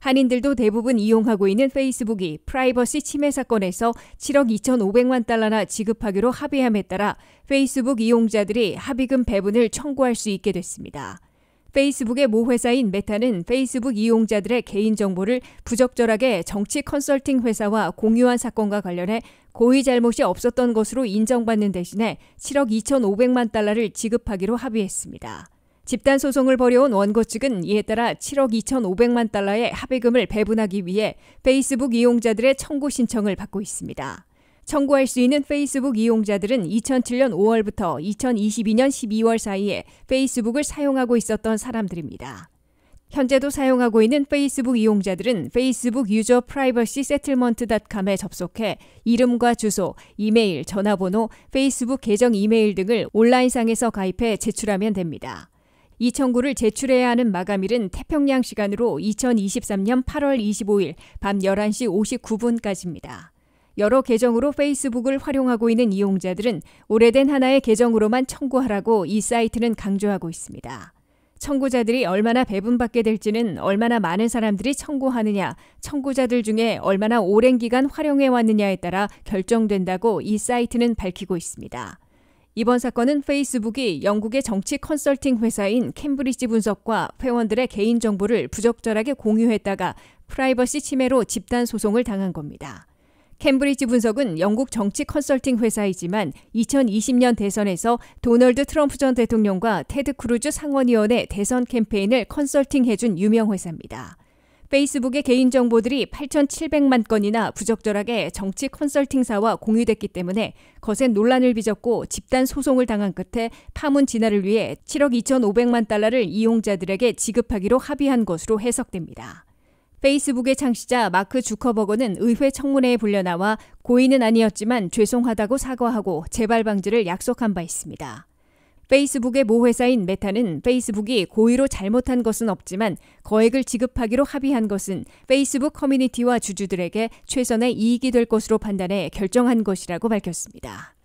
한인들도 대부분 이용하고 있는 페이스북이 프라이버시 침해 사건에서 7억 2,500만 달러나 지급하기로 합의함에 따라 페이스북 이용자들이 합의금 배분을 청구할 수 있게 됐습니다. 페이스북의 모 회사인 메타는 페이스북 이용자들의 개인정보를 부적절하게 정치 컨설팅 회사와 공유한 사건과 관련해 고의 잘못이 없었던 것으로 인정받는 대신에 7억 2,500만 달러를 지급하기로 합의했습니다. 집단 소송을 벌여온 원고 측은 이에 따라 7억 2,500만 달러의 합의금을 배분하기 위해 페이스북 이용자들의 청구 신청을 받고 있습니다. 청구할 수 있는 페이스북 이용자들은 2007년 5월부터 2022년 12월 사이에 페이스북을 사용하고 있었던 사람들입니다. 현재도 사용하고 있는 페이스북 이용자들은 페이스북 유저 프라이버시 세틀먼트닷컴에 접속해 이름과 주소, 이메일, 전화번호, 페이스북 계정 이메일 등을 온라인상에서 가입해 제출하면 됩니다. 이 청구를 제출해야 하는 마감일은 태평양 시간으로 2023년 8월 25일 밤 11시 59분까지입니다. 여러 계정으로 페이스북을 활용하고 있는 이용자들은 오래된 하나의 계정으로만 청구하라고 이 사이트는 강조하고 있습니다. 청구자들이 얼마나 배분받게 될지는 얼마나 많은 사람들이 청구하느냐, 청구자들 중에 얼마나 오랜 기간 활용해 왔느냐에 따라 결정된다고 이 사이트는 밝히고 있습니다. 이번 사건은 페이스북이 영국의 정치 컨설팅 회사인 캠브리지 분석과 회원들의 개인정보를 부적절하게 공유했다가 프라이버시 침해로 집단 소송을 당한 겁니다. 캠브리지 분석은 영국 정치 컨설팅 회사이지만 2020년 대선에서 도널드 트럼프 전 대통령과 테드 크루즈 상원의원의 대선 캠페인을 컨설팅해준 유명 회사입니다. 페이스북의 개인정보들이 8,700만 건이나 부적절하게 정치 컨설팅사와 공유됐기 때문에 거센 논란을 빚었고 집단 소송을 당한 끝에 파문 진화를 위해 7억 2,500만 달러를 이용자들에게 지급하기로 합의한 것으로 해석됩니다. 페이스북의 창시자 마크 주커버거는 의회 청문회에 불려 나와 고의는 아니었지만 죄송하다고 사과하고 재발 방지를 약속한 바 있습니다. 페이스북의 모 회사인 메타는 페이스북이 고의로 잘못한 것은 없지만 거액을 지급하기로 합의한 것은 페이스북 커뮤니티와 주주들에게 최선의 이익이 될 것으로 판단해 결정한 것이라고 밝혔습니다.